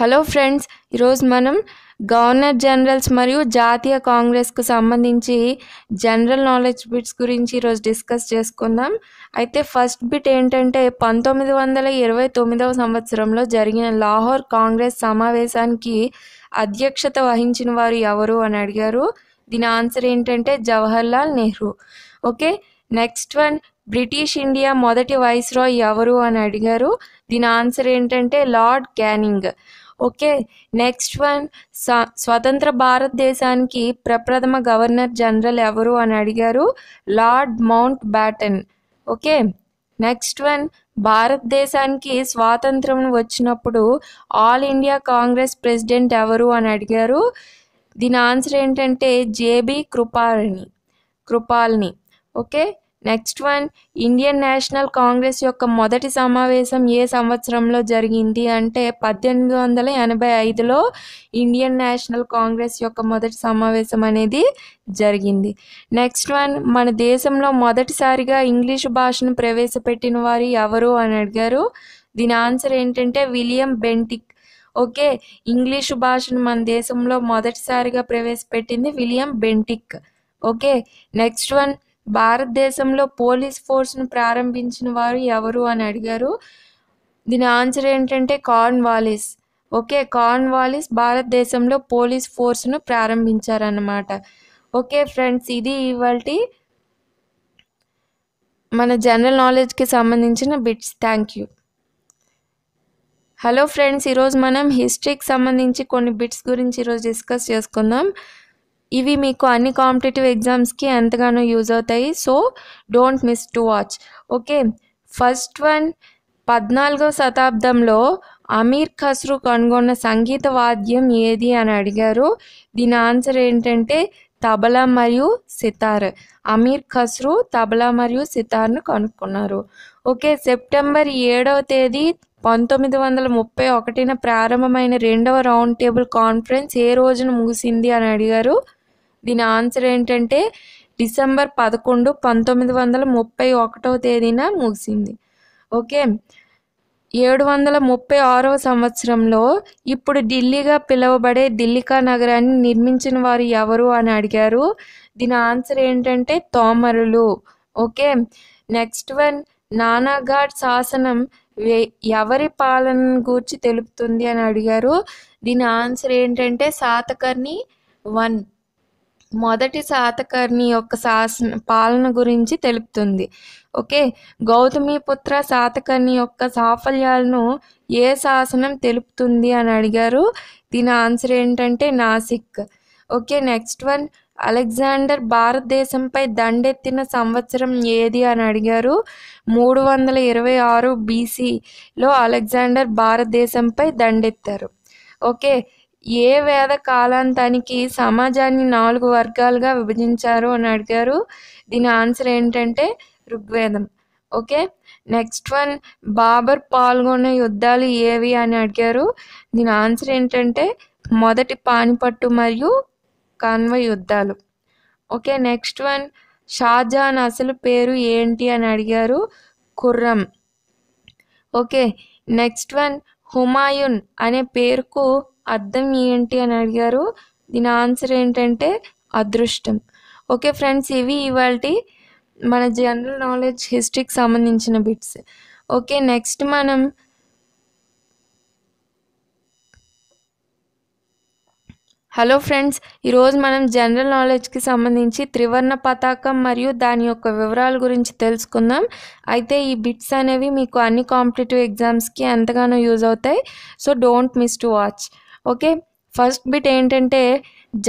hello friends ఈరోజు మనం governor generals మరియు జాతీయ కాంగ్రెస్కు సంబంధించి జనరల్ నాలెడ్జ్ బిట్స్ గురించి ఈరోజు డిస్కస్ చేసుకుందాం అయితే ఫస్ట్ బిట్ ఏంటంటే పంతొమ్మిది వందల ఇరవై తొమ్మిదవ సంవత్సరంలో జరిగిన లాహోర్ కాంగ్రెస్ సమావేశానికి అధ్యక్షత వహించిన వారు ఎవరు అని అడిగారు దీని ఆన్సర్ ఏంటంటే Jawaharlal Nehru okay next one British India మొదటి వైస్రాయ్ ఎవరు అని అడిగారు దీని ఆన్సర్ ఏంటంటే Lord Canning okay next one స్వతంత్ర భారతదేశానికి ప్రప్రథమ గవర్నర్ జనరల్ ఎవరు అని అడిగారు Lord Mountbatten okay next one భారతదేశానికి స్వాతంత్రం వచ్చినప్పుడు ఆల్ ఇండియా కాంగ్రెస్ ప్రెసిడెంట్ ఎవరు అని అడిగారు దీని ఆన్సర్ ఏంటంటే J B Kripalani Kripalani okay next one Indian National Congress యొక్క మొదటి సమావేశం ఏ సంవత్సరంలో జరిగింది అంటే పద్దెనిమిది వందల ఎనభై ఐదులో ఇండియన్ నేషనల్ కాంగ్రెస్ యొక్క మొదటి సమావేశం అనేది జరిగింది నెక్స్ట్ వన్ మన దేశంలో మొదటిసారిగా ఇంగ్లీష్ భాషను ప్రవేశపెట్టిన వారు ఎవరు అని అడిగారు దీని ఆన్సర్ ఏంటంటే విలియం బెంటిక్ ఓకే ఇంగ్లీషు భాషను మన దేశంలో మొదటిసారిగా ప్రవేశపెట్టింది William Bentinck okay next one భారతదేశంలో పోలీస్ ఫోర్స్ను ప్రారంభించిన వారు ఎవరు అని అడిగారు దీని ఆన్సర్ ఏంటంటే Cornwallis okay Cornwallis భారతదేశంలో పోలీస్ ఫోర్స్ను ప్రారంభించారన్నమాట ఓకే ఫ్రెండ్స్ ఇది ఇవాళ మన జనరల్ నాలెడ్జ్కి సంబంధించిన bits thank you hello friends ఈరోజు మనం హిస్టరీకి సంబంధించి కొన్ని బిట్స్ గురించి ఈరోజు డిస్కస్ చేసుకుందాం ఇవి మీకు అన్ని కాంపిటేటివ్ ఎగ్జామ్స్కి ఎంతగానో యూజ్ అవుతాయి so don't miss to watch okay first one పద్నాలుగో శతాబ్దంలో అమీర్ ఖస్రు కనుగొన్న సంగీత వాద్యం ఏది అని అడిగారు దీని ఆన్సర్ ఏంటంటే తబలా మరియు సితార్ అమీర్ ఖస్రు తబలా మరియు సితార్ను కనుక్కున్నారు ఓకే సెప్టెంబర్ ఏడవ తేదీ పంతొమ్మిది వందల ముప్పై ఒకటిన ప్రారంభమైన రెండవ రౌండ్ టేబుల్ కాన్ఫరెన్స్ ఏ రోజున ముగిసింది అని అడిగారు దీని ఆన్సర్ ఏంటంటే డిసెంబర్ పదకొండు పంతొమ్మిది వందల ముప్పై ఒకటవ తేదీన ముగిసింది ఓకే ఏడు వందల ముప్పై ఆరవ సంవత్సరంలో ఇప్పుడు ఢిల్లీగా పిలువబడే ఢిల్లీకా నగరాన్ని నిర్మించిన వారు ఎవరు అని అడిగారు దీని ఆన్సర్ ఏంటంటే తోమరులు ఓకే నెక్స్ట్ వన్ నానాఘాట్ శాసనం ఎవరి పాలన గూర్చి తెలుపుతుంది అని అడిగారు దీని ఆన్సర్ ఏంటంటే శాతకర్ణి వన్ మొదటి శాతకర్ణి యొక్క శాసన పాలన గురించి తెలుపుతుంది ఓకే గౌతమిపుత్ర శాతకర్ణి యొక్క సాఫల్యాలను ఏ శాసనం తెలుపుతుంది అని అడిగారు దీని ఆన్సర్ ఏంటంటే Nasik okay next one Alexander భారతదేశంపై దండెత్తిన సంవత్సరం ఏది అని అడిగారు మూడు వందల ఇరవై ఆరు బీసీలో అలెగ్జాండర్ భారతదేశంపై దండెత్తారు ఓకే ఏ వేద కాలాంతానికి సమాజాన్ని నాలుగు వర్గాలుగా విభజించారు అని అడిగారు దీని ఆన్సర్ ఏంటంటే ఋగ్వేదం ఓకే నెక్స్ట్ వన్ బాబర్ పాల్గొన్న యుద్ధాలు ఏవి అని అడిగారు దీని ఆన్సర్ ఏంటంటే మొదటి పానిపట్టు మరియు కాన్వ యుద్ధాలు ఓకే నెక్స్ట్ వన్ షాజహాన్ అసలు పేరు ఏంటి అని అడిగారు Khurram okay next one Humayun అనే పేరుకు అర్థం ఏంటి అని అడిగారు దీని ఆన్సర్ ఏంటంటే అదృష్టం ఓకే ఫ్రెండ్స్ ఇవి ఇవాళ మన జనరల్ నాలెడ్జ్ హిస్టరీకి సంబంధించిన బిట్స్ ఓకే నెక్స్ట్ మనం హలో ఫ్రెండ్స్ ఈరోజు మనం జనరల్ నాలెడ్జ్కి సంబంధించి త్రివర్ణ పతాకం మరియు దాని యొక్క వివరాల గురించి తెలుసుకుందాం అయితే ఈ బిట్స్ అనేవి మీకు అన్ని కాంపిటేటివ్ ఎగ్జామ్స్కి ఎంతగానో యూజ్ అవుతాయి so don't miss to watch okay first bit ఏంటంటే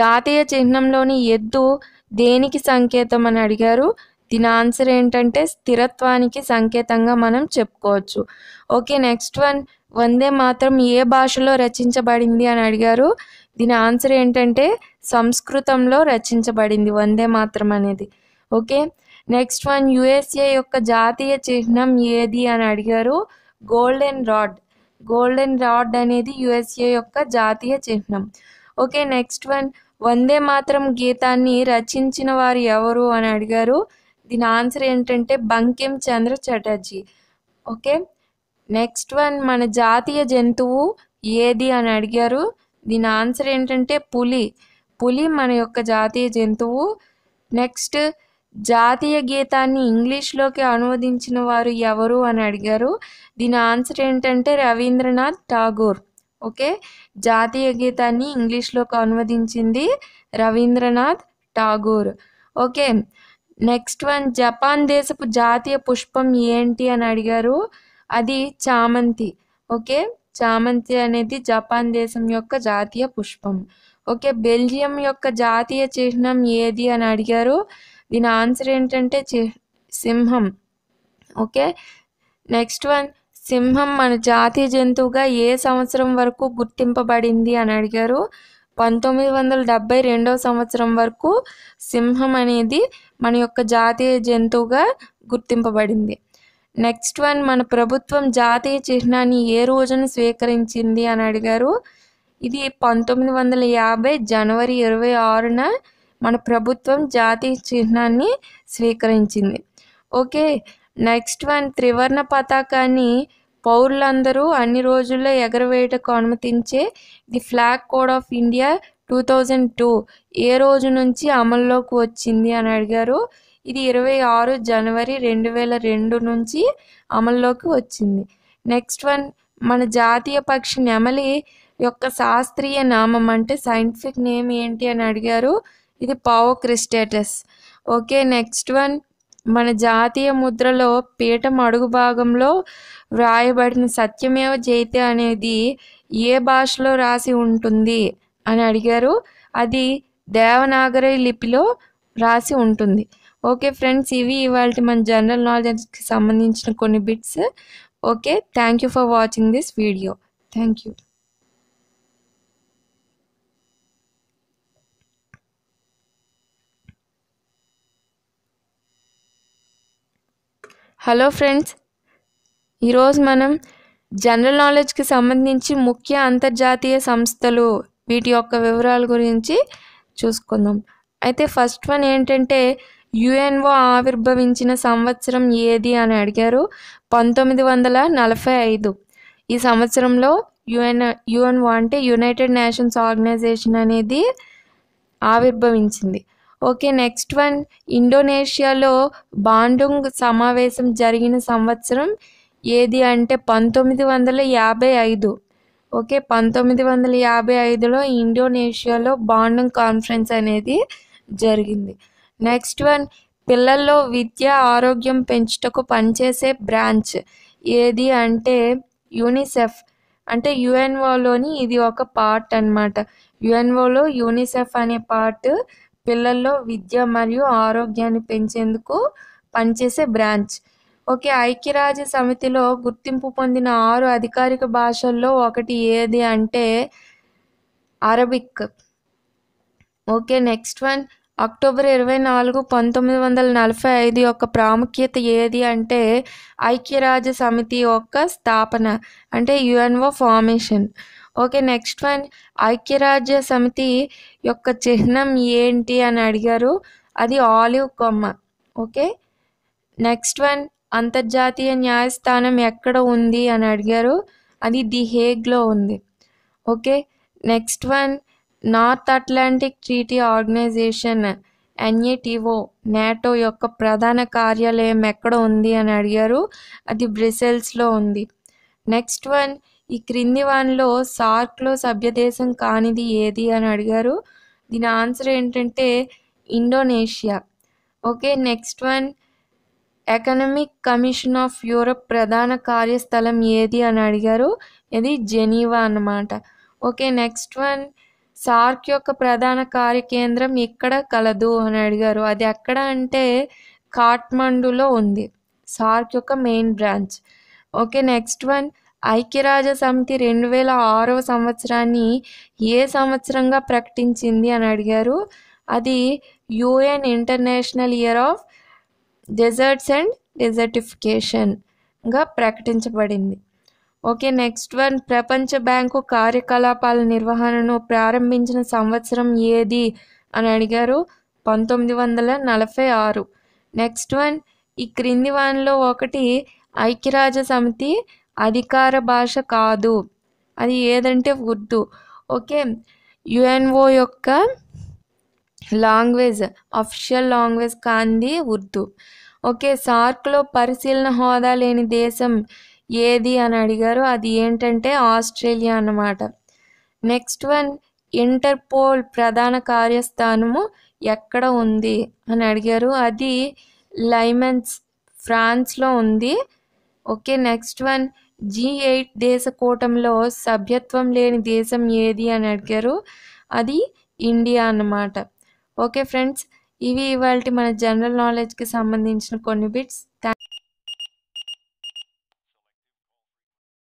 జాతీయ చిహ్నంలోని ఎద్దు దేనికి సంకేతం అని అడిగారు దీని ఆన్సర్ ఏంటంటే స్థిరత్వానికి సంకేతంగా మనం చెప్పుకోవచ్చు ఓకే నెక్స్ట్ వన్ వందే మాత్రం ఏ భాషలో రచించబడింది అని అడిగారు దీని ఆన్సర్ ఏంటంటే సంస్కృతంలో రచించబడింది వందే మాత్రం అనేది ఓకే నెక్స్ట్ వన్ యుఎస్ఏ యొక్క జాతీయ చిహ్నం ఏది అని అడిగారు గోల్డెన్ రాడ్ గోల్డెన్ రాడ్ అనేది యుఎస్ఏ యొక్క జాతీయ చిహ్నం ఓకే నెక్స్ట్ వన్ వందే మాత్రం గీతాన్ని రచించిన వారు ఎవరు అని అడిగారు దీని ఆన్సర్ ఏంటంటే Bankim Chandra Chatterjee okay next one మన జాతీయ జంతువు ఏది అని అడిగారు దీని ఆన్సర్ ఏంటంటే పులి పులి మన యొక్క జాతీయ జంతువు నెక్స్ట్ జాతీయ గీతాన్ని ఇంగ్లీష్లోకి అనువదించిన వారు ఎవరు అని అడిగారు దీని ఆన్సర్ ఏంటంటే రవీంద్రనాథ్ ఠాగూర్ ఓకే జాతీయ గీతాన్ని ఇంగ్లీష్లోకి అనువదించింది Rabindranath Tagore okay next one Japan దేశపు జాతీయ పుష్పం ఏంటి అని అడిగారు అది చామంతి ఓకే చామంతి అనేది జపాన్ దేశం యొక్క జాతీయ పుష్పం ఓకే బెల్జియం యొక్క జాతీయ చిహ్నం ఏది అని అడిగారు దీని ఆన్సర్ ఏంటంటే సింహం ఓకే నెక్స్ట్ వన్ సింహం మన జాతీయ జంతువుగా ఏ సంవత్సరం వరకు గుర్తింపబడింది అని అడిగారు పంతొమ్మిది వందల డెబ్బై రెండవ సంవత్సరం వరకు సింహం అనేది మన యొక్క జాతీయ జంతువుగా గుర్తింపబడింది నెక్స్ట్ వన్ మన ప్రభుత్వం జాతీయ చిహ్నాన్ని ఏ రోజున స్వీకరించింది అని అడిగారు ఇది పంతొమ్మిది వందల యాభై జనవరి ఇరవై ఆరున మన ప్రభుత్వం జాతీయ చిహ్నాన్ని స్వీకరించింది ఓకే నెక్స్ట్ వన్ త్రివర్ణ పతాకాన్ని పౌరులందరూ అన్ని రోజుల్లో ఎగరవేయటకు అనుమతించే the flag code of India two thousand two ఏ రోజు నుంచి అమల్లోకి వచ్చింది అని అడిగారు ఇది ఇరవై ఆరు జనవరి రెండు వేల రెండు నుంచి అమల్లోకి వచ్చింది నెక్స్ట్ వన్ మన జాతీయ పక్షి నెమలి యొక్క శాస్త్రీయ నామం అంటే సైంటిఫిక్ నేమ్ ఏంటి అని అడిగారు ఇది Pavo cristatus okay next one మన జాతీయ ముద్రలో పీఠం అడుగు భాగంలో వ్రాయబడిన సత్యమేవ జైతే అనేది ఏ భాషలో రాసి ఉంటుంది అని అడిగారు అది దేవనాగరి లిపిలో రాసి ఉంటుంది ఓకే ఫ్రెండ్స్ ఇవి ఇవాళ మన జనరల్ నాలెడ్జ్కి సంబంధించిన కొన్ని bits okay thank you for watching this video thank you hello friends ఈరోజు మనం జనరల్ నాలెడ్జ్కి సంబంధించి ముఖ్య అంతర్జాతీయ సంస్థలు వీటి యొక్క వివరాల గురించి చూసుకుందాం అయితే ఫస్ట్ వన్ ఏంటంటే యుఎన్ఓ ఆవిర్భవించిన సంవత్సరం ఏది అని అడిగారు పంతొమ్మిది వందల నలభై ఐదు ఈ సంవత్సరంలో యుఎన్ యుఎన్ఓ అంటే యునైటెడ్ నేషన్స్ ఆర్గనైజేషన్ అనేది ఆవిర్భవించింది ఓకే నెక్స్ట్ వన్ ఇండోనేషియాలో బాండుంగ్ సమావేశం జరిగిన సంవత్సరం ఏది అంటే పంతొమ్మిది వందల యాభై ఐదు ఓకే పంతొమ్మిది వందల యాభై ఐదులో ఇండోనేషియాలో బాండుంగ్ కాన్ఫరెన్స్ అనేది జరిగింది నెక్స్ట్ వన్ పిల్లల్లో విద్య ఆరోగ్యం పెంచుటకు పనిచేసే బ్రాంచ్ ఏది అంటే యూనిసెఫ్ అంటే యుఎన్ఓలోని ఇది ఒక పార్ట్ అనమాట యుఎన్ఓలో యూనిసెఫ్ అనే పార్ట్ పిల్లల్లో విద్య మరియు ఆరోగ్యాన్ని పెంచేందుకు పనిచేసే బ్రాంచ్ ఓకే ఐక్యరాజ్య సమితిలో గుర్తింపు పొందిన ఆరు అధికారిక భాషల్లో ఒకటి ఏది అంటే Arabic okay next one October ఇరవై నాలుగు పంతొమ్మిది వందల నలభై ఐదు యొక్క ప్రాముఖ్యత ఏది అంటే ఐక్యరాజ్య సమితి యొక్క స్థాపన అంటే U N O formation okay next one ఐక్యరాజ్య సమితి యొక్క చిహ్నం ఏంటి అని అడిగారు అది ఆలివ్ కొమ్మ ఓకే నెక్స్ట్ వన్ అంతర్జాతీయ న్యాయస్థానం ఎక్కడ ఉంది అని అడిగారు అది ది హేగ్లో ఉంది okay next one North Atlantic Treaty Organization N A T O NATO యొక్క ప్రధాన కార్యాలయం ఎక్కడ ఉంది అని అడిగారు అది బ్రిసెల్స్లో ఉంది నెక్స్ట్ వన్ ఈ క్రింది వానిలో సార్క్లో సభ్యదేశం కానిది ఏది అని అడిగారు దీని ఆన్సర్ ఏంటంటే Indonesia okay next one economic commission of Europe ప్రధాన కార్యస్థలం ఏది అని అడిగారు ఇది జెనీవా అన్నమాట ఓకే నెక్స్ట్ వన్ సార్క్ యొక్క ప్రధాన కార్యకేంద్రం ఇక్కడ కలదు అని అడిగారు అది ఎక్కడ అంటే కాట్మండులో ఉంది సార్క్ యొక్క main branch okay next one సమితి రెండు వేల ఆరవ సంవత్సరాన్ని ఏ సంవత్సరంగా ప్రకటించింది అని అడిగారు అది U N international year of deserts and డెజర్టిఫికేషన్గా ప్రకటించబడింది ఓకే నెక్స్ట్ వన్ ప్రపంచ బ్యాంకు కార్యకలాపాల నిర్వహణను ప్రారంభించిన సంవత్సరం ఏది అని అడిగారు పంతొమ్మిది వందల నలభై ఆరు నెక్స్ట్ వన్ ఈ క్రింది వన్లో ఒకటి ఐక్యరాజ్య సమితి అధికార భాష కాదు అది ఏదంటే ఉర్దూ ఓకే యుఎన్ఓ యొక్క లాంగ్వేజ్ అఫిషియల్ లాంగ్వేజ్ కాంది ఉర్దూ ఓకే సార్క్లో పరిశీలన హోదా లేని దేశం ఏది అని అడిగారు అది ఏంటంటే ఆస్ట్రేలియా అన్నమాట నెక్స్ట్ వన్ ఇంటర్పోల్ ప్రధాన కార్యస్థానము ఎక్కడ ఉంది అని అడిగారు అది లైమెన్స్ ఫ్రాన్స్లో ఉంది okay next one G eight దేశ కూటమిలో సభ్యత్వం లేని దేశం ఏది అని అడిగారు అది ఇండియా అన్నమాట ఓకే ఫ్రెండ్స్ ఇవి ఇవాళ మన జనరల్ నాలెడ్జ్కి సంబంధించిన కొన్ని బిట్స్